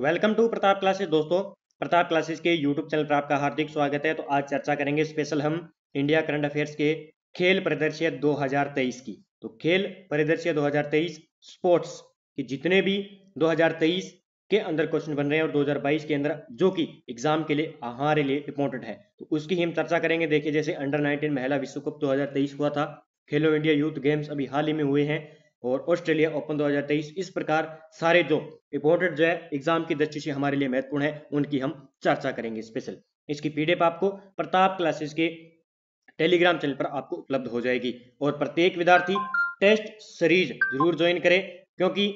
welcome to Pratap classes दोस्तों Pratap classes के YouTube channel पर आपका हार्दिक स्वागत है तो आज चर्चा करेंगे स्पेशल हम इंडिया करंट अफेयर्स के खेल परिदृश्य 2023 की तो खेल परिदृश्य 2023 स्पोर्ट्स के जितने भी 2023 के अंदर क्वेश्चन बन रहे हैं और 2022 के अंदर जो कि एग्जाम के लिए हमारे लिए इंपॉर्टेंट है तो उसकी हम चर्चा करेंगे देखिए जैसे अंडर नाइनटीन महिला विश्व कप दो हुआ था खेलो इंडिया यूथ गेम्स अभी हाल ही में हुए हैं और ऑस्ट्रेलिया ओपन 2023 इस प्रकार सारे जो इंपोर्टेंट जो है एग्जाम की दृष्टि से हमारे लिए महत्वपूर्ण है उनकी हम चर्चा करेंगे स्पेशल इसकी पीडीएफ आपको प्रताप क्लासेस के टेलीग्राम चैनल पर आपको उपलब्ध हो जाएगी और प्रत्येक विद्यार्थी टेस्ट सीरीज जरूर ज्वाइन करें क्योंकि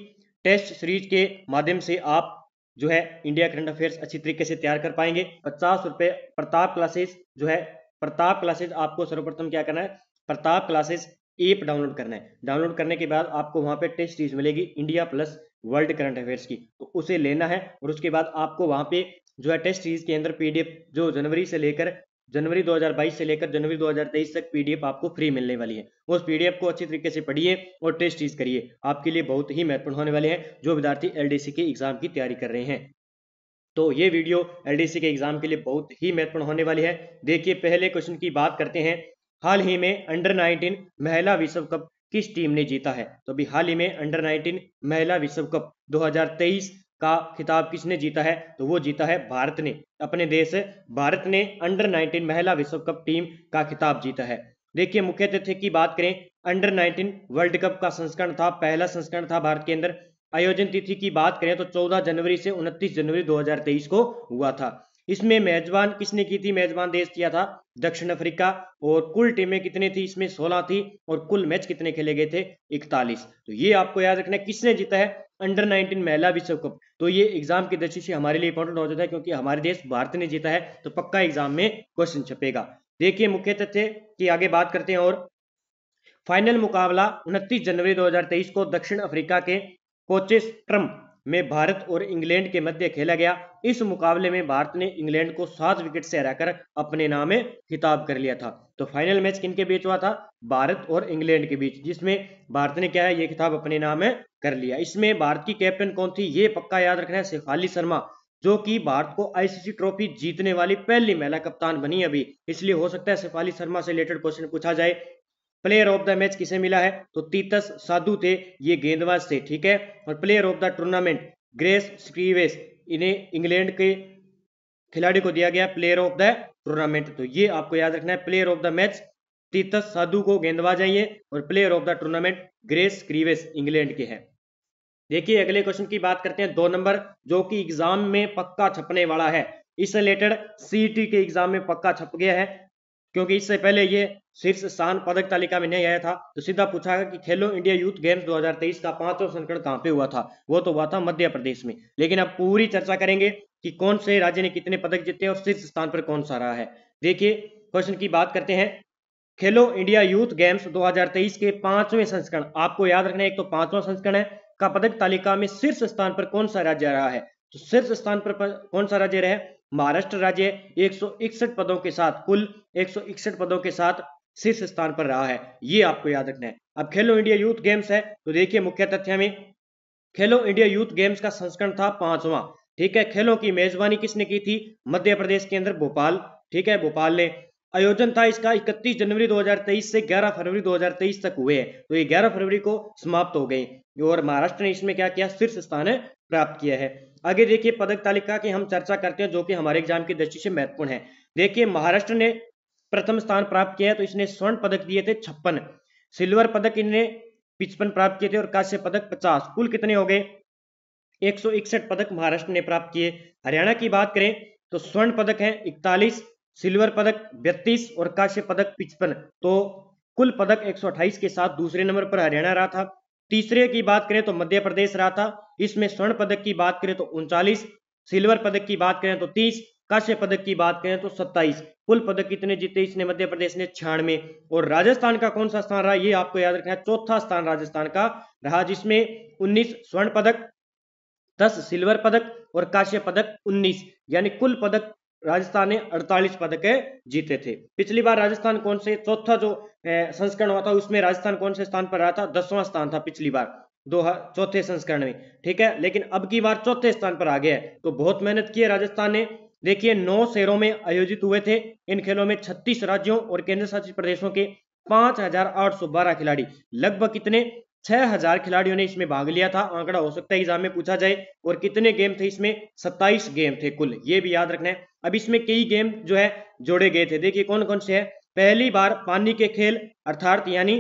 टेस्ट सीरीज के माध्यम से आप जो है इंडिया करंट अफेयर्स अच्छी तरीके से तैयार कर पाएंगे पचास रुपए प्रताप क्लासेस जो है प्रताप क्लासेस आपको सर्वप्रथम क्या करना है प्रताप क्लासेस ऐप डाउनलोड करना है डाउनलोड करने के बाद आपको वहां पे टेस्ट सीरीज मिलेगी India plus world current affairs की तो उसे लेना है और उसके बाद आपको वहां पे जो है टेस्ट सीरीज के अंदर पीडीएफ जो जनवरी से लेकर जनवरी 2022 से लेकर जनवरी 2023 तक पीडीएफ आपको फ्री मिलने वाली है उस पीडीएफ को अच्छी तरीके से पढ़िए और टेस्ट सीरीज करिए आपके लिए बहुत ही महत्वपूर्ण होने वाले हैं जो विद्यार्थी एल के एग्जाम की तैयारी कर रहे हैं तो ये वीडियो एल के एग्जाम के लिए बहुत ही महत्वपूर्ण होने वाली है देखिए पहले क्वेश्चन की बात करते हैं हाल ही में अंडर 19 महिला विश्व कप किस टीम ने जीता है तो अभी हाल ही में अंडर 19 महिला विश्व कप 2023 का खिताब किसने जीता है तो वो जीता है भारत ने अपने देश भारत ने अंडर 19 महिला विश्व कप टीम का खिताब जीता है देखिए मुख्य तथ्य की बात करें अंडर 19 वर्ल्ड कप का संस्करण था पहला संस्करण था भारत के अंदर आयोजन तिथि की बात करें तो 14 जनवरी से 29 जनवरी 2023 को हुआ था इसमें मेजबान किसने की थी मेजबान देश किया था दक्षिण अफ्रीका और कुल टीमें कितनी थी इसमें सोलह थी और कुल मैच कितने खेले गए थे इकतालीस तो ये आपको याद रखना किसने जीता है अंडर 19 महिला विश्व कप तो ये एग्जाम की दृष्टि से हमारे लिए इंपॉर्टेंट हो जाता है क्योंकि हमारे देश भारत ने जीता है तो पक्का एग्जाम में क्वेश्चन छपेगा देखिए मुख्य तथ्य की आगे बात करते हैं और फाइनल मुकाबला 29 जनवरी 2023 को दक्षिण अफ्रीका के कोचेस ट्रम्प में भारत और इंग्लैंड के मध्य खेला गया इस मुकाबले में भारत ने इंग्लैंड को सात विकेट से हराकर अपने नाम में खिताब कर लिया था तो फाइनल मैच किन के बीच हुआ था भारत और इंग्लैंड के बीच जिसमें भारत ने क्या है ये खिताब अपने नाम में कर लिया इसमें भारत की कैप्टन कौन थी ये पक्का याद रखना है शेफाली शर्मा जो कि भारत को आईसीसी ट्रॉफी जीतने वाली पहली महिला कप्तान बनी अभी इसलिए हो सकता है शेफाली शर्मा से रिलेटेड क्वेश्चन पूछा जाए प्लेयर ऑफ द मैच किसे मिला है तो तीतस साधु थे ये गेंदबाज थे ठीक है और प्लेयर ऑफ द टूर्नामेंट ग्रेस स्क्रीवेस इन्हें इंग्लैंड के खिलाड़ी को दिया गया प्लेयर ऑफ द टूर्नामेंट तो ये आपको याद रखना है player of the match Titas Sadhu को गेंदबाज आइए और प्लेयर ऑफ द टूर्नामेंट ग्रेस क्रीवेस इंग्लैंड के हैं देखिए अगले क्वेश्चन की बात करते हैं दो नंबर जो कि एग्जाम में पक्का छपने वाला है इस रिलेटेड सीटी के एग्जाम में पक्का छप गया है क्योंकि इससे पहले ये शीर्ष स्थान पदक तालिका में नहीं आया था तो सीधा पूछा कि खेलो इंडिया यूथ गेम्स 2023 का पांचवा संस्करण कहां पे हुआ था वो तो हुआ था मध्य प्रदेश में लेकिन अब पूरी चर्चा करेंगे कि कौन से राज्य ने कितने पदक जीते और शीर्ष स्थान पर कौन सा रहा है देखिए क्वेश्चन की बात करते हैं खेलो इंडिया यूथ गेम्स दो के पांचवें संस्करण आपको याद रखना है एक तो पांचवा संस्करण है का पदक तालिका में शीर्ष स्थान पर कौन सा राज्य रहा है तो शीर्ष स्थान पर, कौन सा राज्य रहा महाराष्ट्र राज्य एक पदों के साथ कुल एक पदों के साथ शीर्ष स्थान पर रहा है ये आपको याद रखना है अब खेलो इंडिया यूथ गेम्स है तो देखिए मुख्य तथ्य में खेलो इंडिया यूथ गेम्स का संस्करण था पांचवा ठीक है खेलों की मेजबानी किसने की थी मध्य प्रदेश के अंदर भोपाल ठीक है भोपाल ने आयोजन था इसका 31 जनवरी 2023 से 11 फरवरी 2023 तक हुए हैं तो ये 11 फरवरी को समाप्त हो गए और महाराष्ट्र ने इसमें क्या किया शीर्ष स्थान प्राप्त किया है आगे देखिए पदक तालिका की हम चर्चा करते हैं जो कि हमारे एग्जाम की दृष्टि से महत्वपूर्ण है देखिए महाराष्ट्र ने प्रथम स्थान प्राप्त किया है तो इसने स्वर्ण पदक दिए थे छप्पन सिल्वर पदक इनने पिचपन प्राप्त किए थे और कांस्य पदक पचास कुल कितने हो गए एक पदक महाराष्ट्र ने प्राप्त किए हरियाणा की बात करें तो स्वर्ण पदक है इकतालीस सिल्वर पदक बत्तीस और कांस्य पदक पिचपन तो कुल पदक 128 के साथ दूसरे नंबर पर हरियाणा रहा था तीसरे की बात करें तो मध्य प्रदेश रहा था इसमें स्वर्ण पदक की बात करें तो उनचालीस सिल्वर पदक की बात करें तो तीस कांस्य पदक की बात करें तो 27 कुल पदक कितने जीते इसने मध्य प्रदेश ने छियानवे और राजस्थान का कौन सा स्थान रहा ये आपको याद रखना है चौथा स्थान राजस्थान का रहा जिसमें उन्नीस स्वर्ण पदक दस सिल्वर पदक और कांस्य पदक उन्नीस यानी कुल पदक राजस्थान ने 48 पदक जीते थे पिछली बार राजस्थान कौन से चौथा जो संस्करण हुआ था उसमें राजस्थान कौन से स्थान पर रहा था दसवां स्थान था पिछली बार दो चौथे संस्करण में ठीक है लेकिन अब की बार चौथे स्थान पर आ गया है तो बहुत मेहनत की है राजस्थान ने देखिए नौ शहरों में आयोजित हुए थे इन खेलों में 36 राज्यों और केंद्र शासित प्रदेशों के 5,812 खिलाड़ी लगभग कितने 6,000 खिलाड़ियों ने इसमें भाग लिया था आंकड़ा हो सकता है एग्जाम में पूछा जाए और कितने गेम थे इसमें 27 गेम थे कुल ये भी याद रखना है अब इसमें कई गेम जो है जोड़े गए थे देखिए कौन कौन से है पहली बार पानी के खेल अर्थात यानी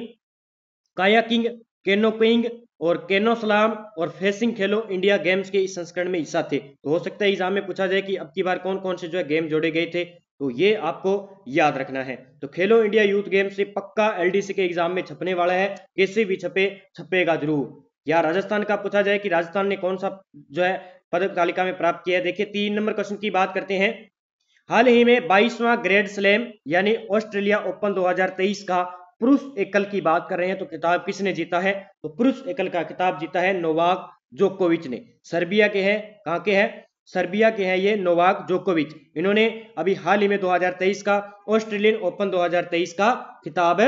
कायाकिंग पिंग और केनो सलाम और फेसिंग खेलो इंडिया गेम्स के इस संस्करण में हिस्सा थे तो हो सकता है एग्जाम में पूछा जाए कि अब की बार कौन कौन से जो है गेम जोड़े गए थे तो ये आपको याद रखना है तो खेलो इंडिया यूथ गेम्स से पक्का एलडीसी के एग्जाम में छपने वाला है कैसे भी छपे छपेगा जरूर या राजस्थान का पूछा जाए कि राजस्थान ने कौन सा जो है पदक तालिका में प्राप्त किया है देखिए तीन नंबर क्वेश्चन की बात करते हैं हाल ही में 22वां ग्रैंड स्लैम यानी ऑस्ट्रेलिया ओपन 2023 का पुरुष एकल की बात कर रहे हैं तो किताब किसने जीता है तो पुरुष एकल का किताब जीता है नोवाक जोकोविच ने सर्बिया के हैं कहाँ के हैं सर्बिया के हैं ये नोवाक जोकोविच इन्होंने अभी हाल ही में 2023 का ऑस्ट्रेलियन ओपन 2023 का खिताब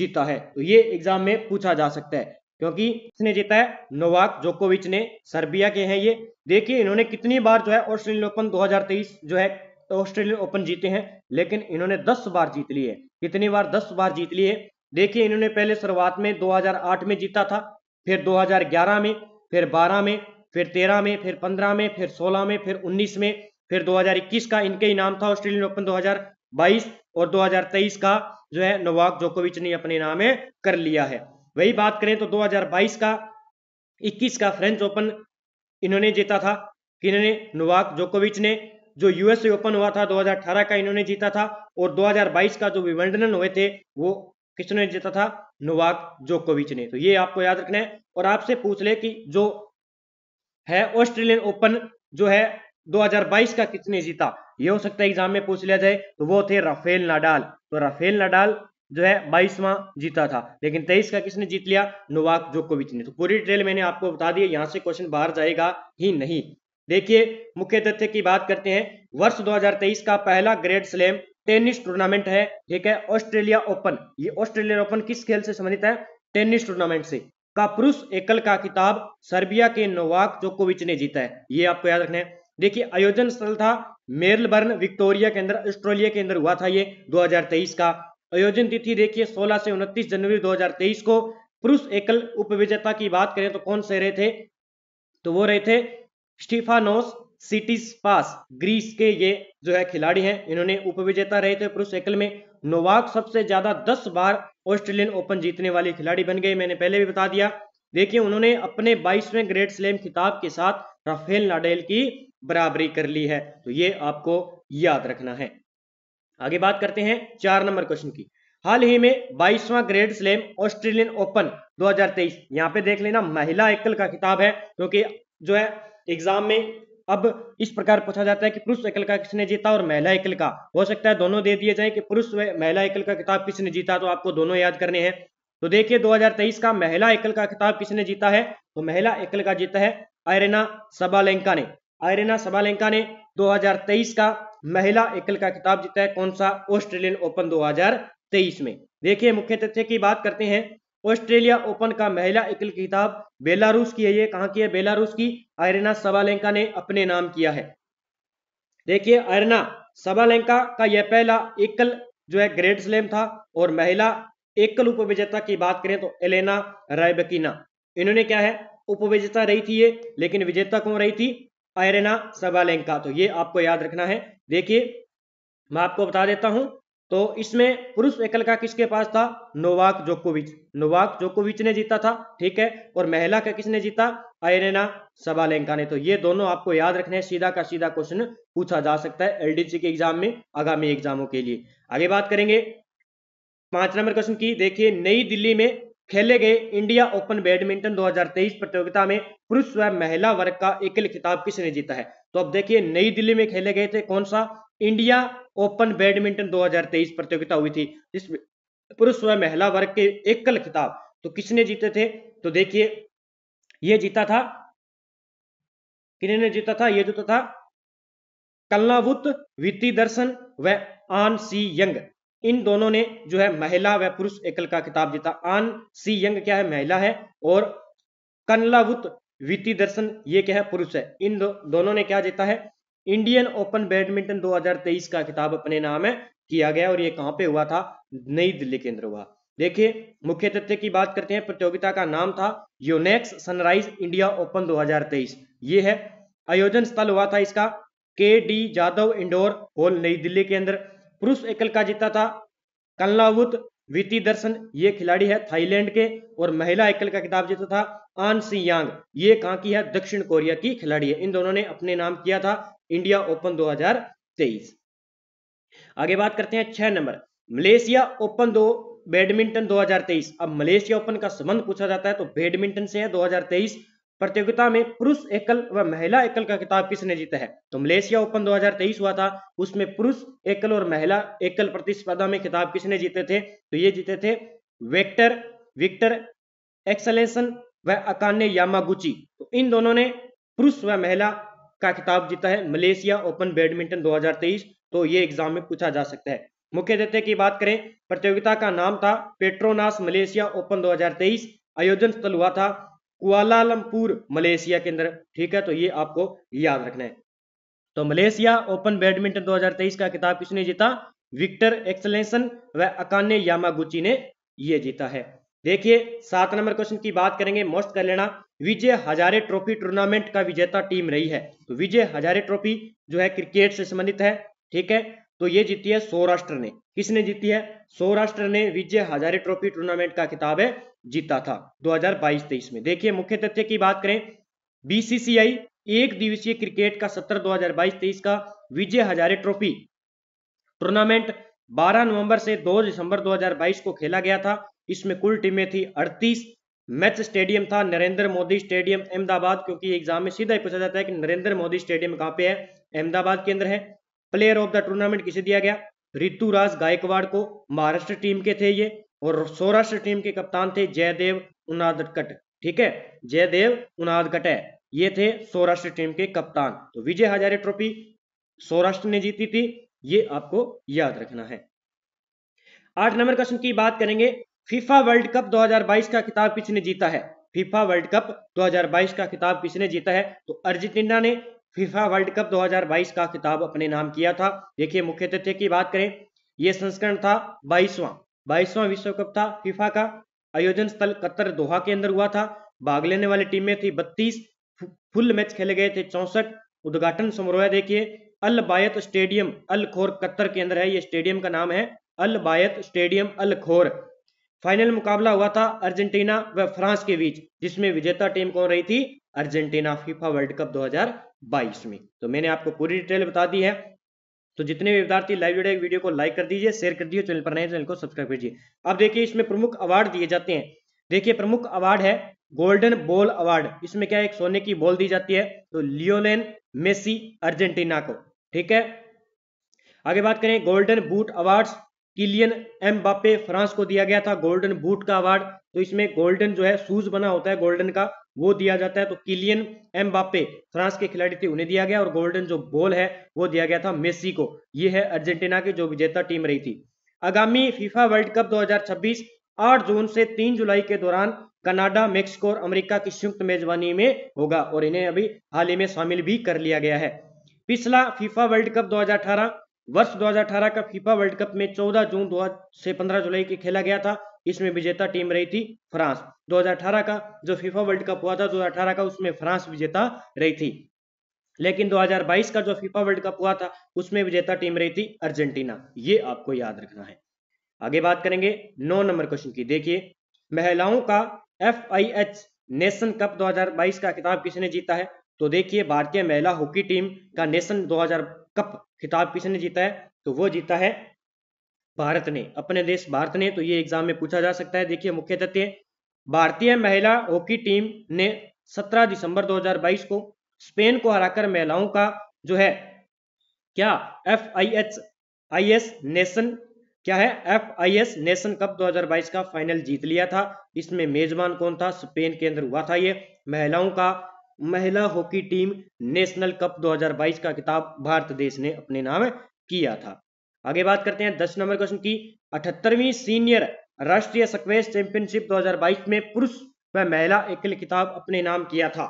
जीता है तो ये एग्जाम में पूछा जा सकता है क्योंकि इसने जीता है नोवाक जोकोविच ने सर्बिया के हैं ये देखिए इन्होंने कितनी बार जो है ऑस्ट्रेलियन ओपन 2023 जो है तो ऑस्ट्रेलियन ओपन जीते हैं लेकिन इन्होंने 10 बार जीत लिए कितनी बार 10 बार जीत लिए देखिए इन्होंने पहले शुरुआत में 2008 में जीता था फिर 2011 में फिर 12 में फिर 13 में फिर 15 में फिर 16 में फिर 19 में फिर 2021 का इनके इनाम था ऑस्ट्रेलियन ओपन 2022 और 2023 का जो है नोवाक जोकोविच ने अपने नाम में कर लिया है वही बात करें तो 2022 का 21 का फ्रेंच ओपन इन्होंने जीता था कि नोवाक जोकोविच ने जो यूएसए ओपन हुआ था 2018 का इन्होंने जीता था और 2022 का जो विवंडन हुए थे वो किसने जीता था नोवाक जोकोविच ने तो ये आपको याद रखना है और आपसे पूछ ले कि जो है ऑस्ट्रेलियन ओपन जो है 2022 का किसने जीता ये हो सकता है एग्जाम में पूछ लिया जाए तो वो थे राफेल नाडाल तो राफेल नाडाल जो है बाईसवा जीता था लेकिन तेईस का किसने जीत लिया नोवाक जोकोविच ने तो पूरी डिटेल मैंने आपको बता दी यहाँ से क्वेश्चन बाहर जाएगा ही नहीं देखिए मुख्य तथ्य की बात करते हैं वर्ष 2023 का पहला ग्रेड स्लैम टेनिस टूर्नामेंट है ठीक है ऑस्ट्रेलिया ओपन ये ऑस्ट्रेलिया ओपन किस खेल से संबंधित है टेनिस टूर्नामेंट से का पुरुष एकल का किताब सर्बिया के नोवाक जोकोविच ने जीता है ये आपको याद रखना है देखिए आयोजन स्थल था मेलबर्न विक्टोरिया के अंदर ऑस्ट्रेलिया के अंदर हुआ था ये 2023 का आयोजन तिथि देखिए 16 से 29 जनवरी 2023 को पुरुष एकल उपविजेता की बात करें तो कौन से रहे थे तो वो रहे थे स्टीफानोस सिटीज पास ग्रीस के ये जो है खिलाड़ी हैं इन्होंने उपविजेता रहे थे पुरुष एकल में नोवाक सबसे ज्यादा दस बार ऑस्ट्रेलियन ओपन जीतने वाले खिलाड़ी बन गए मैंने पहले भी बता दिया देखिए उन्होंने अपने 22वें ग्रेट स्लैम खिताब के साथ राफेल नाडेल की बराबरी कर ली है तो ये आपको याद रखना है आगे बात करते हैं चार नंबर क्वेश्चन की हाल ही में बाईसवां ग्रेड स्लैम ऑस्ट्रेलियन ओपन 2023 यहां पे देख लेना महिला एकल का खिताब है क्योंकि तो जो है एग्जाम में अब इस प्रकार पूछा जाता है कि पुरुष एकल का किसने जीता और महिला एकल का हो सकता है दोनों दे दिए जाए कि पुरुष व महिला एकल का किताब किसने जीता तो आपको दोनों याद करने हैं तो देखिए 2023 का महिला एकल का किताब किसने जीता है तो महिला एकल का जीता है आयरेना सबालेंका ने आयरेना सबालेंका ने 2023 का महिला एकल का किताब जीता है कौन सा ऑस्ट्रेलियन ओपन 2023 में देखिए मुख्य तथ्य की बात करते हैं ऑस्ट्रेलिया ओपन का महिला एकल खिताब बेलारूस की है ये कहाँ की है बेलारूस की आयरना सबालेंका ने अपने नाम किया है देखिए आयरना सबालेंका का यह पहला एकल जो है ग्रेट स्लैम था और महिला एकल उपविजेता की बात करें तो एलेना रायबकीना इन्होंने क्या है उपविजेता रही थी ये लेकिन विजेता कौन रही थी आयरना सबालेंका तो ये आपको याद रखना है देखिए मैं आपको बता देता हूं तो इसमें पुरुष एकल का किसके पास था नोवाक जोकोविच नोवाक जोकोविच ने जीता था ठीक है और महिला का किसने जीता आयरेना सबालेंका ने तो ये दोनों आपको याद रखने हैं सीधा का सीधा क्वेश्चन पूछा जा सकता है एलडीसी के एग्जाम में आगामी एग्जामों के लिए आगे बात करेंगे पांच नंबर क्वेश्चन की देखिए नई दिल्ली में खेले गए इंडिया ओपन बैडमिंटन 2023 प्रतियोगिता में पुरुष व महिला वर्ग का एकल खिताब किसने जीता है तो अब देखिए नई दिल्ली में खेले गए थे कौन सा इंडिया ओपन बैडमिंटन 2023 प्रतियोगिता हुई थी जिसमें पुरुष व महिला वर्ग के एकल खिताब तो किसने जीते थे तो देखिए यह जीता था किन्ने जीता था यह जीता था कलनावुत वित्ती दर्शन व आन सी यंग इन दोनों ने जो है महिला व पुरुष एकल का खिताब जीता आन सी यंग क्या है महिला है और कनलावुत वित्तीय दर्शन ये क्या है पुरुष है इन दो, दोनों ने क्या जीता है इंडियन ओपन बैडमिंटन 2023 का खिताब अपने नाम है किया गया और ये कहाँ पे हुआ था नई दिल्ली के अंदर हुआ देखिए मुख्य तथ्य की बात करते हैं प्रतियोगिता का नाम था योनेक्स सनराइज इंडिया ओपन 2023 ये है आयोजन स्थल हुआ था इसका के डी जाधव इंडोर हॉल नई दिल्ली के अंदर पुरुष एकल का जीता था कल्लावुत विति दर्शन ये खिलाड़ी है थाईलैंड के और महिला एकल का किताब जीता था आन सी यांग ये कहाँ की है दक्षिण कोरिया की खिलाड़ी है इन दोनों ने अपने नाम किया था इंडिया ओपन 2023 आगे बात करते हैं छह नंबर मलेशिया ओपन दो बैडमिंटन 2023 अब मलेशिया ओपन का संबंध पूछा जाता है तो बैडमिंटन से है 2023 प्रतियोगिता में पुरुष एकल व महिला एकल का खिताब किसने जीता है तो मलेशिया ओपन 2023 हुआ था उसमें पुरुष एकल और महिला एकल प्रतिस्पर्धा में खिताब किसने जीते थे तो ये जीते थे वेक्टर विक्टर एक्सलेंसन व अकाने यामागुची तो इन दोनों ने पुरुष व महिला का खिताब जीता है मलेशिया ओपन बैडमिंटन 2023 तो ये एग्जाम में पूछा जा सकता है मुख्य तथ्य की बात करें प्रतियोगिता का नाम था पेट्रोनास मलेशिया ओपन 2023 आयोजन स्थल हुआ था कुआलालमपुर मलेशिया के अंदर ठीक है तो ये आपको याद रखना है तो मलेशिया ओपन बैडमिंटन 2023 का किताब किसने जीता विक्टर एक्सलेंसन व अकाने यामागुची ने ये जीता है देखिए सात नंबर क्वेश्चन की बात करेंगे मोस्ट कर लेना विजय हजारे ट्रॉफी टूर्नामेंट का विजेता टीम रही है तो विजय हजारे ट्रॉफी जो है क्रिकेट से संबंधित है ठीक है तो ये जीती है सौराष्ट्र ने किसने जीती है सौराष्ट्र ने विजय हजारे ट्रॉफी टूर्नामेंट का खिताब है जीता था 2022-23 में देखिए मुख्य तथ्य की बात करें बीसीसीआई एक दिवसीय क्रिकेट का सत्र 2022-23 का विजय हजारे ट्रॉफी टूर्नामेंट 12 नवंबर से 2 दिसंबर 2022 को खेला गया था इसमें कुल टीमें थी 38 मैच स्टेडियम था नरेंद्र मोदी स्टेडियम अहमदाबाद क्योंकि एग्जाम में सीधा ही पूछा जाता है कि नरेंद्र मोदी स्टेडियम कहाँ पे है अहमदाबाद के अंदर है प्लेयर ऑफ द टूर्नामेंट किसे दिया गया ऋतुराज गायकवाड़ को महाराष्ट्र टीम के थे ये और सौराष्ट्र टीम के कप्तान थे जयदेव उनादकट ठीक है जयदेव उनादकट है ये थे सौराष्ट्र टीम के कप्तान तो विजय हजारे ट्रॉफी सौराष्ट्र ने जीती थी ये आपको याद रखना है आठ नंबर क्वेश्चन की बात करेंगे फीफा वर्ल्ड कप 2022 का खिताब किसने जीता है फीफा वर्ल्ड कप 2022 का खिताब किसने जीता है तो अर्जेंटीना ने फीफा वर्ल्ड कप 2022 का खिताब अपने नाम किया था देखिए मुख्य तथ्य की बात करें यह संस्करण था बाईसवां बाईसवां विश्व कप था फीफा का आयोजन स्थल कतर दोहा के अंदर हुआ था भाग लेने वाली टीमें थी बत्तीस फुल मैच खेले गए थे चौसठ उद्घाटन समारोह देखिए अल बायत स्टेडियम अल खोर कतर के अंदर है ये स्टेडियम का नाम है अल बायत स्टेडियम अल खोर फाइनल मुकाबला हुआ था अर्जेंटीना व फ्रांस के बीच जिसमें विजेता टीम कौन रही थी अर्जेंटीना फीफा वर्ल्ड कप 2022 में तो मैंने आपको पूरी डिटेल बता दी है तो जितने भी विद्यार्थी लाइव जुड़े वीडियो को लाइक कर दीजिए शेयर कर दीजिए चैनल पर नए चैनल को सब्सक्राइब कीजिए अब देखिए इसमें प्रमुख अवार्ड दिए जाते हैं देखिए प्रमुख अवार्ड है गोल्डन बॉल अवार्ड इसमें क्या है एक सोने की बॉल दी जाती है तो लियोलेन मेसी अर्जेंटीना को ठीक है आगे बात करें golden boot award Kylian Mbappe France को दिया गया था गोल्डन बूट का अवार्ड तो इसमें गोल्डन जो है शूज बना होता है गोल्डन का वो दिया जाता है तो किलियन एम बापे फ्रांस के खिलाड़ी थे उन्हें दिया गया और गोल्डन जो बॉल है वो दिया गया था मेसी को ये है अर्जेंटीना की जो विजेता टीम रही थी आगामी फीफा वर्ल्ड कप 2026 8 जून से 3 जुलाई के दौरान कनाडा मेक्सिको और अमेरिका की संयुक्त मेजबानी में होगा और इन्हें अभी हाल ही में शामिल भी कर लिया गया है पिछला फीफा वर्ल्ड कप 2018 वर्ष 2018 का फीफा वर्ल्ड कप में 14 जून से 15 जुलाई के खेला गया था इसमें विजेता टीम रही थी फ्रांस 2018 का जो फीफा वर्ल्ड कप हुआ था 2018 का उसमें फ्रांस विजेता रही थी लेकिन 2022 का जो फीफा वर्ल्ड कप हुआ था उसमें विजेता टीम रही थी अर्जेंटीना ये आपको याद रखना है आगे बात करेंगे नौ नंबर क्वेश्चन की देखिए महिलाओं का एफ नेशन कप 2022 का खिताब किसने जीता है तो देखिए भारतीय महिला हॉकी टीम का नेशन 2000 कप खिताब किसने जीता है तो वो जीता है भारत ने अपने देश भारत ने तो ये एग्जाम में पूछा जा सकता है देखिए मुख्य तथ्य भारतीय महिला हॉकी टीम ने 17 दिसंबर 2022 को स्पेन को हराकर महिलाओं का जो है क्या F I H I S nation क्या है F I S nation cup 2022 का फाइनल जीत लिया था इसमें मेजबान कौन था स्पेन के अंदर हुआ था ये महिलाओं का महिला हॉकी टीम नेशनल कप 2022 का किताब भारत देश ने अपने नाम किया था आगे बात करते हैं दस नंबर क्वेश्चन की अठहत्तरवीं सीनियर राष्ट्रीय सक्वेस चैंपियनशिप 2022 में पुरुष व महिला एकल किताब अपने नाम किया था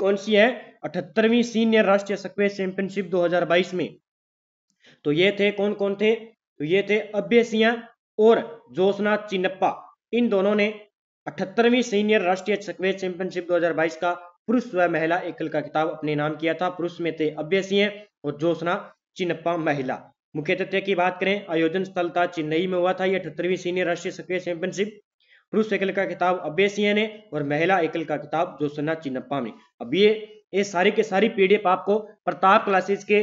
कौन सी है अठहत्तरवीं सीनियर राष्ट्रीय सक्वेस चैंपियनशिप 2022 में तो ये थे कौन कौन थे तो ये थे अभ्य सिंह और जोशना चिन्नप्पा इन दोनों ने अठहत्तरवीं सीनियर राष्ट्रीय सक्वेस चैंपियनशिप दो का पुरुष व महिला एकल का किताब अपने नाम किया था पुरुष में थे अभ्य सिंह और जोशना चिन्नप्पा महिला मुख्य तथ्य की बात करें आयोजन स्थल था चेन्नई में हुआ था यह अठहत्तरवीं सीनियर राष्ट्रीय सक्रिय चैंपियनशिप पुरुष एकल का खिताब अबे ने और महिला एकल का खिताब जोसना चिन्नप्पा ने अब ये ये सारी के सारी पीडीएफ आपको प्रताप क्लासेस के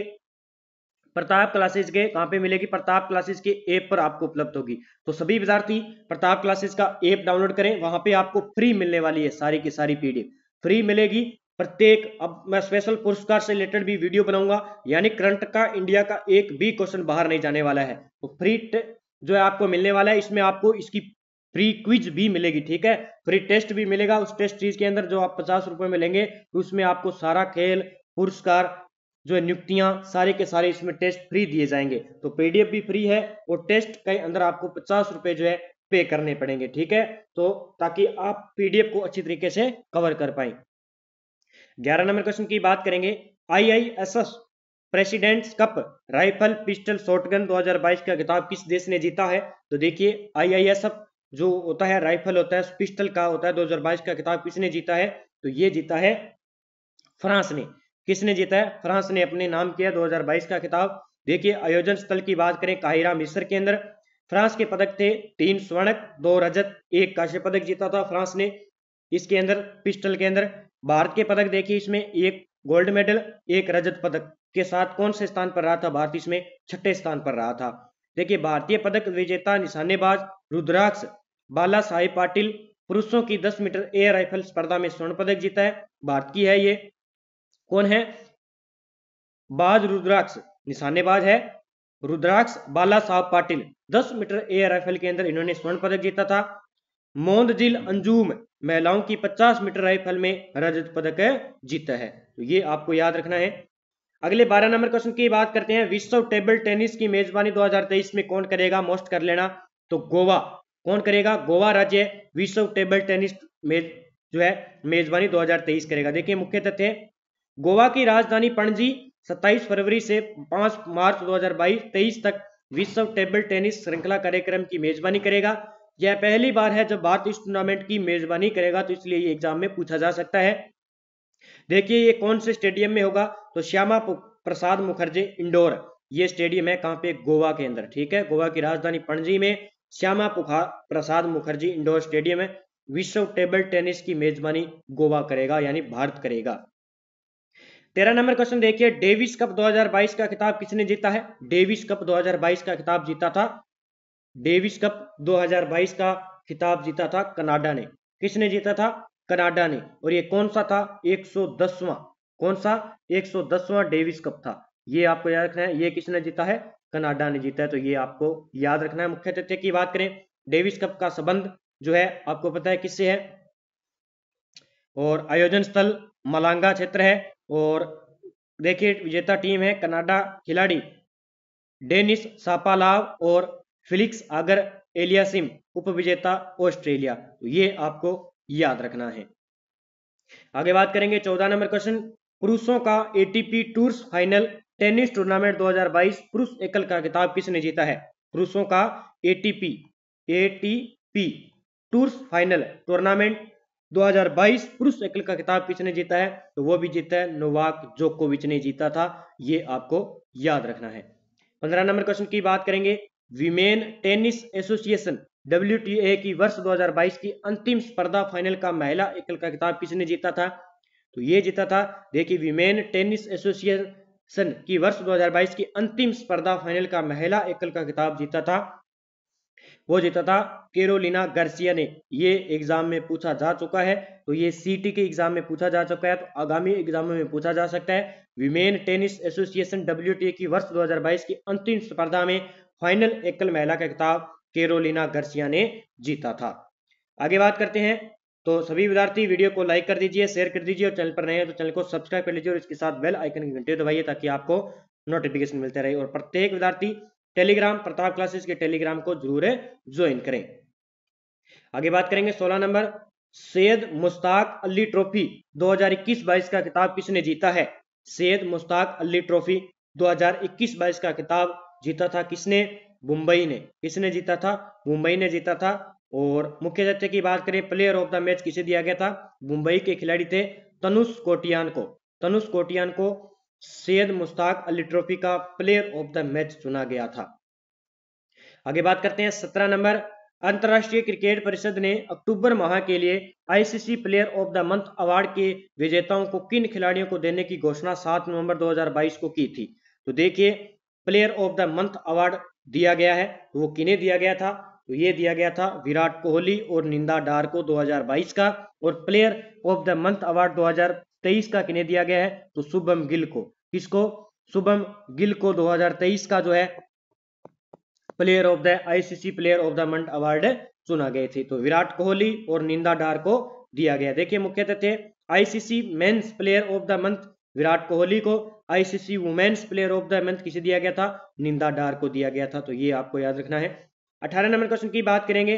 प्रताप क्लासेस के कहाँ पे मिलेगी प्रताप क्लासेस के ऐप पर आपको उपलब्ध होगी तो सभी विद्यार्थी प्रताप क्लासेस का ऐप डाउनलोड करें वहां पे आपको फ्री मिलने वाली है सारी की सारी पीडीएफ फ्री मिलेगी प्रत्येक अब मैं स्पेशल पुरस्कार से रिलेटेड भी वीडियो बनाऊंगा यानी करंट का इंडिया का एक भी क्वेश्चन बाहर नहीं जाने वाला है तो फ्री जो है आपको मिलने वाला है इसमें आपको इसकी फ्री क्विज भी मिलेगी ठीक है फ्री टेस्ट भी मिलेगा उस टेस्ट सीरीज के अंदर जो आप पचास रुपए में लेंगे तो उसमें आपको सारा खेल पुरस्कार जो है नियुक्तियां सारे के सारे इसमें टेस्ट फ्री दिए जाएंगे तो पीडीएफ भी फ्री है और टेस्ट के अंदर आपको पचास रुपए जो है पे करने पड़ेंगे ठीक है तो ताकि आप पीडीएफ को अच्छी तरीके से कवर कर पाए ग्यारह नंबर क्वेश्चन की बात करेंगे IISS president's cup rifle pistol shotgun 2022 का खिताब किस देश ने जीता है तो देखिए आईआईएसएफ जो होता है राइफल होता है पिस्टल का होता है 2022 का खिताब किसने जीता है तो ये जीता है फ्रांस ने किसने जीता है फ्रांस ने अपने नाम किया 2022 का खिताब देखिए आयोजन स्थल की बात करें काहिरा मिस्र के अंदर फ्रांस के पदक थे तीन स्वर्ण दो रजत एक काश्य पदक जीता था फ्रांस ने इसके अंदर पिस्टल के अंदर भारत के पदक देखिए इसमें एक गोल्ड मेडल एक रजत पदक के साथ कौन से स्थान पर रहा था भारत इसमें छठे स्थान पर रहा था देखिए भारतीय पदक विजेता निशानेबाज रुद्राक्ष बाला साहेब पाटिल पुरुषों की 10 मीटर एयर राइफल स्पर्धा में स्वर्ण पदक जीता है भारत की है ये कौन है बाज रुद्राक्ष निशानेबाज है रुद्राक्ष बाला साहब पाटिल 10 मीटर एयर राइफल के अंदर इन्होंने स्वर्ण पदक जीता था मोंदजिल अंजूम महिलाओं की 50 मीटर राइफल में रजत पदक जीता है तो ये आपको याद रखना है अगले 12 नंबर क्वेश्चन की बात करते हैं विश्व टेबल टेनिस की मेजबानी 2023 में कौन करेगा मोस्ट कर लेना तो गोवा कौन करेगा गोवा राज्य विश्व टेबल टेनिस मेज जो है मेजबानी 2023 करेगा देखिए मुख्य तथ्य गोवा की राजधानी पणजी 27 फरवरी से 5 मार्च 2022 23 तक विश्व टेबल टेनिस श्रृंखला कार्यक्रम की मेजबानी करेगा यह पहली बार है जब भारत इस टूर्नामेंट की मेजबानी करेगा तो इसलिए ये एग्जाम में पूछा जा सकता है देखिए ये कौन से स्टेडियम में होगा तो श्यामा प्रसाद मुखर्जी इंडोर ये स्टेडियम है कहां पे गोवा के अंदर ठीक है गोवा की राजधानी पणजी में श्यामा प्रसाद मुखर्जी इंडोर स्टेडियम है विश्व टेबल टेनिस की मेजबानी गोवा करेगा यानी भारत करेगा तेरह नंबर क्वेश्चन देखिए डेविस कप 2022 का खिताब किसने जीता है डेविस कप 2022 का खिताब जीता था डेविस कप 2022 का खिताब जीता था कनाडा ने किसने जीता था कनाडा ने और ये कौन सा था 110वां कौन सा 110वां डेविस कप था ये आपको याद रखना है ये किसने जीता है कनाडा ने जीता है तो ये आपको याद रखना है मुख्य तथ्य की बात करें डेविस कप का संबंध जो है आपको पता है किससे है और आयोजन स्थल मलांगा क्षेत्र है और देखिए विजेता टीम है कनाडा खिलाड़ी डेनिस सापालाव और फिलिक्स अगर एलियासिम उपविजेता ऑस्ट्रेलिया तो ये आपको याद रखना है आगे बात करेंगे चौदह नंबर क्वेश्चन पुरुषों का ATP tours final tennis tournament 2022 पुरुष एकल का खिताब किसने जीता है पुरुषों का ATP ATP tours final tournament 2022 पुरुष एकल का खिताब किसने जीता है तो वो भी जीता है नोवाक जोकोविच ने जीता था ये आपको याद रखना है पंद्रह नंबर क्वेश्चन की बात करेंगे विमेन टेनिस एसोसिएशन डब्ल्यू की वर्ष 2022 की अंतिम स्पर्धा फाइनल का महिला एकल का खिताब किसने जीता था तो ये जीता था देखिए विमेन टेनिस एसोसिएशन की वर्ष 2022 की अंतिम स्पर्धा फाइनल का महिला एकल का खिताब जीता था वो जीता था केरोलिना गार्सिया ने ये एग्जाम में पूछा जा चुका है तो ये सीटी के एग्जाम में पूछा जा चुका है तो आगामी एग्जामों में पूछा जा सकता है विमेन टेनिस एसोसिएशन डब्ल्यू की वर्ष 2022 की अंतिम स्पर्धा में फाइनल एकल महिला का खिताब केरोलिना गर्सिया ने जीता था आगे बात करते हैं तो सभी विद्यार्थी वीडियो को लाइक कर दीजिए शेयर कर दीजिए और चैनल पर नए हैं तो चैनल को सब्सक्राइब कर लीजिए और इसके साथ बेल आइकन की घंटी दबाइए ताकि आपको नोटिफिकेशन मिलते रहे और प्रत्येक विद्यार्थी टेलीग्राम प्रताप क्लासेस के टेलीग्राम को जरूर ज्वाइन करें आगे बात करेंगे सोलह नंबर सैयद मुश्ताक अली ट्रॉफी दो हजार का खिताब किसने जीता है सैयद मुश्ताक अली ट्रॉफी दो हजार का खिताब जीता था किसने मुंबई ने किसने जीता था मुंबई ने जीता था और मुख्य तथ्य की बात करें प्लेयर ऑफ द मैच किसे दिया गया था मुंबई के खिलाड़ी थे तनुष कोटियान को तनुष कोटियान को सैयद मुश्ताक अली ट्रॉफी का प्लेयर ऑफ द मैच चुना गया था आगे बात करते हैं सत्रह नंबर अंतर्राष्ट्रीय क्रिकेट परिषद ने अक्टूबर माह के लिए ICC player of the month award के विजेताओं को किन खिलाड़ियों को देने की घोषणा 7 नवंबर 2022 को की थी तो देखिए player of the month award दिया गया है वो किने दिया गया था तो ये दिया गया था विराट कोहली और निंदा डार को 2022 का और player of the month award 2023 का किने दिया गया है तो शुभम गिल को किसको शुभम गिल को 2023 का जो है player of the ICC player of the month award चुना गए थे तो विराट कोहली और निंदा डार को दिया गया देखिए मुख्यतः थे ICC men's player of the month Virat Kohli को ICC women's player of the month किसे दिया गया था निंदा डार को दिया गया था तो ये आपको याद रखना है अठारह नंबर क्वेश्चन की बात करेंगे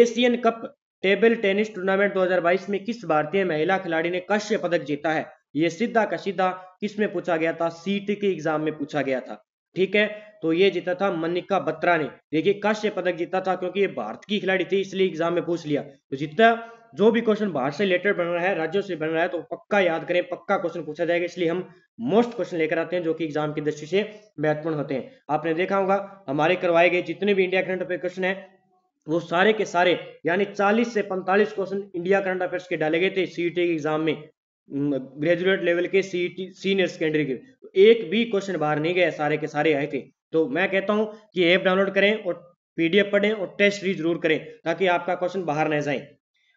Asian cup table tennis tournament 2022 में किस भारतीय महिला खिलाड़ी ने कश्य पदक जीता है ये सीधा का सीधा किस में पूछा गया था सीट के एग्जाम में पूछा गया था ठीक है तो ये जीता था मनिका बत्रा ने देखिए कश्य पदक जीता था क्योंकि ये भारत की खिलाड़ी थी इसलिए एग्जाम में पूछ लिया तो जीता जो भी क्वेश्चन बाहर से रिलेटेड बन रहा है राज्यों से बन रहा है तो पक्का याद करें पक्का क्वेश्चन पूछा जाएगा इसलिए हम मोस्ट क्वेश्चन लेकर आते हैं जो कि एग्जाम की दृष्टि से महत्वपूर्ण होते हैं आपने देखा होगा हमारे करवाए गए जितने भी इंडिया करंट अफेयर क्वेश्चन है वो सारे के सारे यानी चालीस से पैंतालीस क्वेश्चन इंडिया करंट अफेयर्स के डाले गए थे सीई e के एग्जाम में ग्रेजुएट लेवल के सीई सीनियर सेकेंडरी के एक भी क्वेश्चन बाहर नहीं गया सारे के सारे आए थे तो मैं कहता हूं कि ऐप डाउनलोड करें और पीडीएफ पढ़ें और टेस्ट भी जरूर करें ताकि आपका क्वेश्चन बाहर न जाए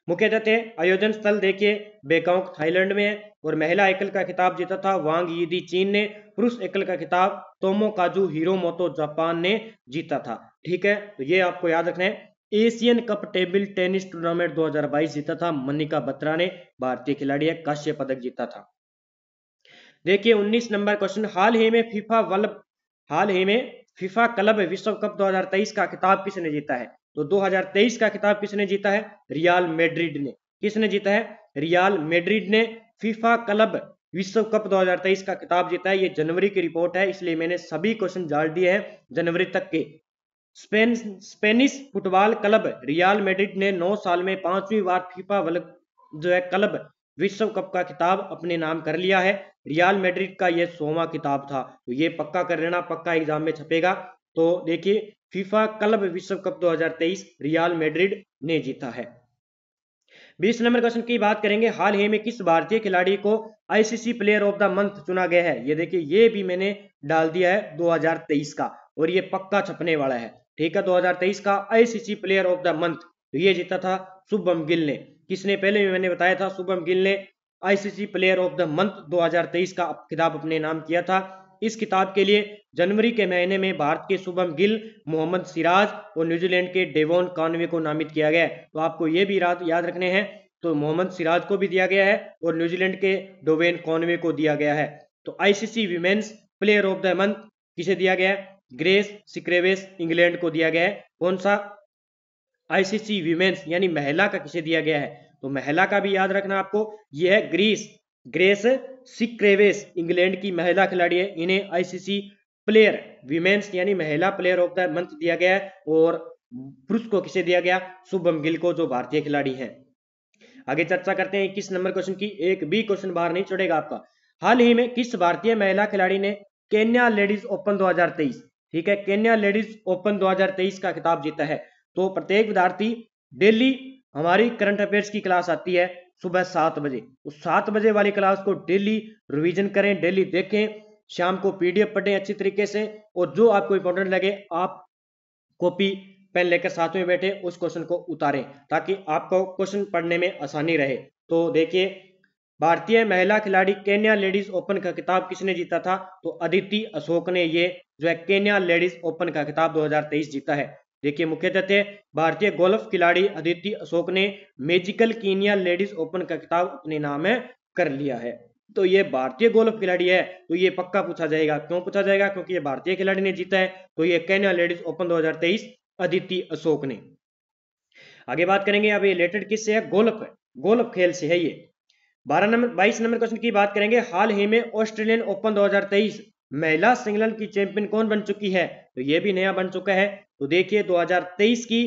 मुख्य तथ्य आयोजन स्थल देखिए बेकॉक थाईलैंड में है और महिला एकल का खिताब जीता था वांग यीदी चीन ने पुरुष एकल का खिताब तोमो काजू हीरो मोतो जापान ने जीता था ठीक है तो ये आपको याद रखना है Asian cup table tennis tournament 2022 जीता था मनिका बत्रा ने भारतीय खिलाड़ी काश्य पदक जीता था देखिए 19 नंबर क्वेश्चन हाल ही में फीफा वर्ल्ड हाल ही में फीफा क्लब विश्व कप 2023 का खिताब किसने जीता है तो 2023 का खिताब किसने जीता है रियाल मेड्रिड ने किसने जीता है रियाल मेड्रिड ने फीफा क्लब विश्व कप 2023 का खिताब जीता है ये जनवरी की रिपोर्ट है इसलिए मैंने सभी क्वेश्चन जाल दिए हैं जनवरी तक के Spain Spanish football club Real Madrid ने 9 साल में पांचवी बार फीफा वर्ल्ड जो है क्लब विश्व कप का खिताब अपने नाम कर लिया है रियाल मेड्रिड का यह सोवा किताब था तो ये पक्का कर लेना पक्का एग्जाम में छपेगा तो देखिए फीफा क्लब विश्व कप 2023 रियाल मेड्रिड ने जीता है 20 नंबर क्वेश्चन की बात करेंगे हाल ही में किस भारतीय खिलाड़ी को ICC player of the month चुना गया है ये देखिए ये भी मैंने डाल दिया है 2023 का और ये पक्का छपने वाला है ठीक है 2023 का ICC player of the month ये जीता था शुभम गिल ने किसने पहले भी मैंने बताया था शुभम गिल ने ICC player of the month दो का खिताब अपने नाम किया था इस किताब के लिए जनवरी के महीने में भारत के शुभम गिल मोहम्मद सिराज और न्यूजीलैंड के डेवोन कॉनवे को नामित किया गया है तो आपको ये भी याद रखने हैं तो मोहम्मद सिराज को भी दिया गया है और न्यूजीलैंड के डोवेन कॉनवे को दिया गया है तो ICC women's player of the month किसे दिया गया है ग्रेस सिक्रेवेस इंग्लैंड को दिया गया है कौन सा आईसीसी वीमेन्स यानी महिला का किसे दिया गया है तो महिला का भी याद रखना आपको यह है ग्रीस ग्रेस सिक्रेवेस इंग्लैंड की महिला खिलाड़ी है इन्हें आईसीसी प्लेयर विमेन्स यानी महिला प्लेयर ऑफ द मंथ दिया गया है और पुरुष को किसे दिया गया शुभम गिल को जो भारतीय खिलाड़ी है आगे चर्चा करते हैं इक्कीस नंबर क्वेश्चन की एक भी क्वेश्चन बाहर नहीं छोड़ेगा आपका हाल ही में किस भारतीय महिला खिलाड़ी ने केन्या लेडीज ओपन 2023 ठीक है केन्या लेडीज ओपन 2023 का खिताब जीता है तो प्रत्येक विद्यार्थी डेली हमारी करंट अफेयर्स की क्लास आती है सुबह सात बजे उस सात बजे वाली क्लास को डेली रिवीजन करें डेली देखें शाम को पीडीएफ पढ़ें अच्छी तरीके से और जो आपको इंपॉर्टेंट लगे आप कॉपी पेन लेकर साथ में बैठे उस क्वेश्चन को उतारें ताकि आपको क्वेश्चन पढ़ने में आसानी रहे तो देखिए भारतीय महिला खिलाड़ी केन्या लेडीज ओपन का खिताब किसने जीता था तो अदिति अशोक ने ये जो है केन्या लेडीज ओपन का खिताब 2023 जीता है देखिए मुख्य तथ्य भारतीय गोल्फ खिलाड़ी अदिति अशोक ने मेजिकल कीनिया लेडीज ओपन का खिताब अपने नाम है कर लिया है तो ये भारतीय गोल्फ खिलाड़ी है तो ये पक्का पूछा जाएगा क्यों पूछा जाएगा क्योंकि ये भारतीय खिलाड़ी ने जीता है तो ये कैनिया लेडीज ओपन दो अदिति अशोक ने आगे बात करेंगे अब ये रिलेटेड किससे है गोल्फ है गोल्फ खेल से है ये बारह नंबर बाईस नंबर क्वेश्चन की बात करेंगे हाल ही में ऑस्ट्रेलियन ओपन 2023 महिला सिंगल की चैंपियन कौन बन चुकी है तो ये भी नया बन चुका है तो देखिए 2023 की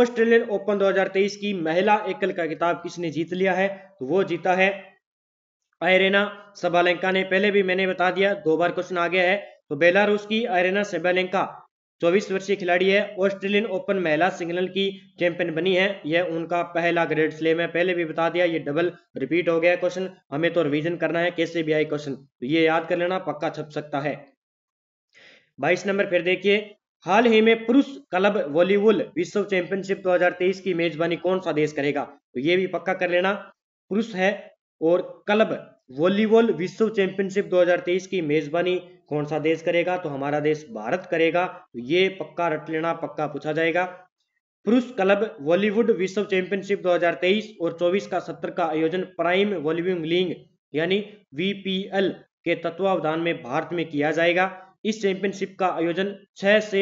ऑस्ट्रेलियन ओपन 2023 की महिला एकल का खिताब किसने जीत लिया है तो वो जीता है आयरेना सबालेंका ने पहले भी मैंने बता दिया दो बार क्वेश्चन आ गया है तो बेलारूस की आयरेना सबालेंका 24 वर्षीय खिलाड़ी है ऑस्ट्रेलियन ओपन महिला सिंगल की चैंपियन बनी है यह उनका पहला ग्रेड स्लेम है पहले भी बता दिया ये डबल रिपीट हो गया क्वेश्चन हमें तो रिवीजन करना है कैसे भी आई क्वेश्चन तो ये याद कर लेना पक्का छप सकता है बाईस नंबर फिर देखिए हाल ही में पुरुष क्लब वॉलीबॉल विश्व चैंपियनशिप 2023 की मेजबानी कौन सा देश करेगा तो ये भी पक्का कर लेना पुरुष है और क्लब वॉलीबॉल विश्व चैंपियनशिप 2023 की मेजबानी कौन सा देश करेगा तो हमारा देश भारत करेगा तो ये पक्का रट लेना पक्का पूछा जाएगा पुरुष क्लब वॉलीवुड विश्व चैंपियनशिप 2023 और 24 का सत्र का आयोजन प्राइम वॉलीविंग लीग यानी वीपीएल के तत्वावधान में भारत में किया जाएगा इस चैंपियनशिप का आयोजन 6 से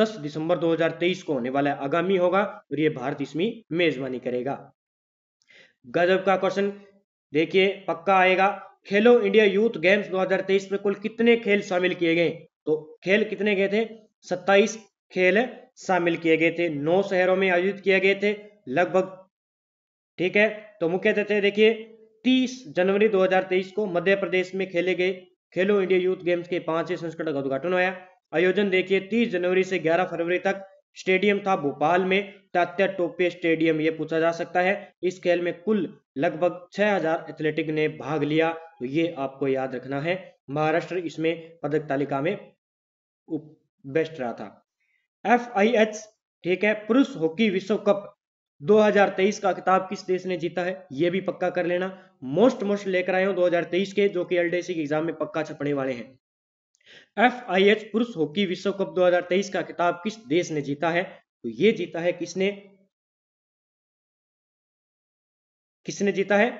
10 दिसंबर 2023 को होने वाला है आगामी होगा और ये भारत इसमें मेजबानी करेगा गजब का क्वेश्चन देखिए पक्का आएगा खेलो इंडिया यूथ गेम्स 2023 में कुल कितने खेल शामिल किए गए तो खेल कितने गए थे 27 खेल शामिल किए गए थे नौ शहरों में आयोजित किए गए थे लगभग ठीक है तो मुख्य तथ्य देखिए 30 जनवरी 2023 को मध्य प्रदेश में खेले गए खेलो इंडिया यूथ गेम्स के पांचवें संस्करण का उद्घाटन हुआ आयोजन देखिए तीस जनवरी से ग्यारह फरवरी तक स्टेडियम था भोपाल में तात्या टोपे स्टेडियम ये पूछा जा सकता है इस खेल में कुल लगभग 6000 एथलेटिक ने भाग लिया तो ये आपको याद रखना है महाराष्ट्र इसमें पदक तालिका में बेस्ट रहा था एफ ठीक है पुरुष हॉकी विश्व कप 2023 का किताब किस देश ने जीता है यह भी पक्का कर लेना मोस्ट मोस्ट लेकर आए हो 2023 के जो कि एलडीसी के एग्जाम में पक्का छपने वाले हैं एफ आई एच पुरुष हॉकी विश्व कप 2023 का किताब किस देश ने जीता है तो यह जीता है किसने किसने जीता है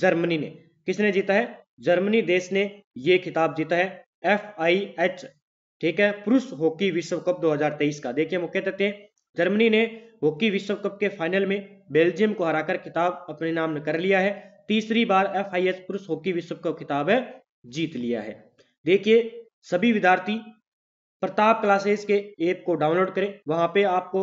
जर्मनी ने किसने जीता है जर्मनी देश ने ये खिताब जीता है एफ आई एच ठीक है पुरुष हॉकी विश्व कप दो का देखिए मुख्य तथ्य जर्मनी ने हॉकी विश्व कप के फाइनल में बेल्जियम को हराकर खिताब अपने नाम कर लिया है तीसरी बार एफ पुरुष हॉकी विश्व कप खिताब है जीत लिया है देखिए सभी विद्यार्थी प्रताप क्लासेस के ऐप को डाउनलोड करें वहां पे आपको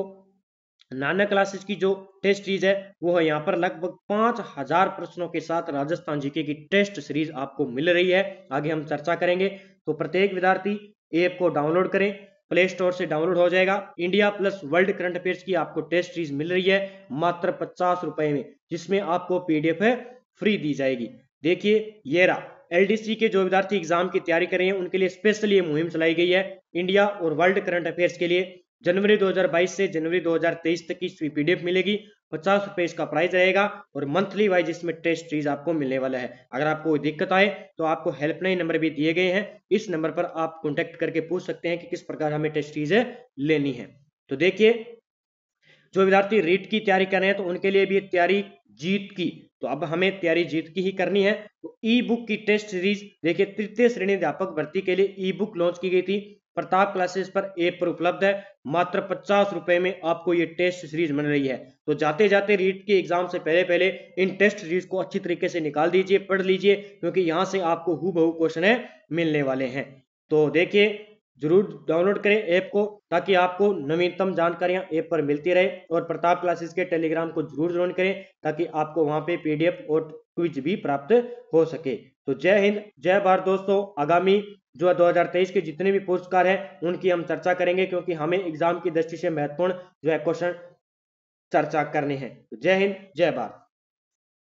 नाना क्लासेस की जो टेस्ट सीरीज है वो है यहाँ पर लगभग पांच हजार प्रश्नों के साथ राजस्थान जीके की टेस्ट सीरीज आपको मिल रही है आगे हम चर्चा करेंगे तो प्रत्येक विद्यार्थी ऐप को डाउनलोड करें प्ले स्टोर से डाउनलोड हो जाएगा India plus world current affairs की आपको टेस्ट सीरीज मिल रही है मात्र पचास रुपए में जिसमें आपको पीडीएफ फ्री दी जाएगी देखिए ये रहा एलडीसी के जो विद्यार्थी एग्जाम की तैयारी कर रहे हैं उनके लिए स्पेशली ये मुहिम चलाई गई है इंडिया और वर्ल्ड करंट अफेयर्स के लिए जनवरी 2022 से जनवरी 2023 तक की पीडीएफ मिलेगी पचास रुपए इसका प्राइस रहेगा और मंथली वाइज इसमें टेस्ट सीरीज आपको मिलने वाला है अगर आपको कोई दिक्कत आए तो आपको हेल्पलाइन नंबर भी दिए गए हैं इस नंबर पर आप कॉन्टेक्ट करके पूछ सकते हैं कि किस प्रकार हमें टेस्ट सीरीज लेनी है तो देखिए जो विद्यार्थी रीट की तैयारी कर रहे हैं तो उनके लिए भी तैयारी जीत की तो अब हमें तैयारी जीत की ही करनी है तो ई बुक की टेस्ट सीरीज देखिए तृतीय श्रेणी अध्यापक भर्ती के लिए ई बुक लॉन्च की गई थी प्रताप क्लासेस पर एप पर उपलब्ध है मात्र पचास रुपए में आपको ये टेस्ट सीरीज मिल रही है तो जाते जाते रीट के एग्जाम से पहले पहले इन टेस्ट सीरीज को अच्छी तरीके से निकाल दीजिए पढ़ लीजिए क्योंकि यहाँ से आपको हु बहु क्वेश्चन मिलने वाले हैं तो देखिए जरूर डाउनलोड करें ऐप को ताकि आपको नवीनतम जानकारियां ऐप पर मिलती रहे और प्रताप क्लासेस के टेलीग्राम को जरूर ज्वाइन करें ताकि आपको वहां पे पीडीएफ और क्विज भी प्राप्त हो सके तो जय हिंद जय भारत दोस्तों आगामी जो है दो के जितने भी पुरस्कार हैं उनकी हम चर्चा करेंगे क्योंकि हमें एग्जाम की दृष्टि से महत्वपूर्ण जो है क्वेश्चन चर्चा करने हैं तो जय हिंद जय भारत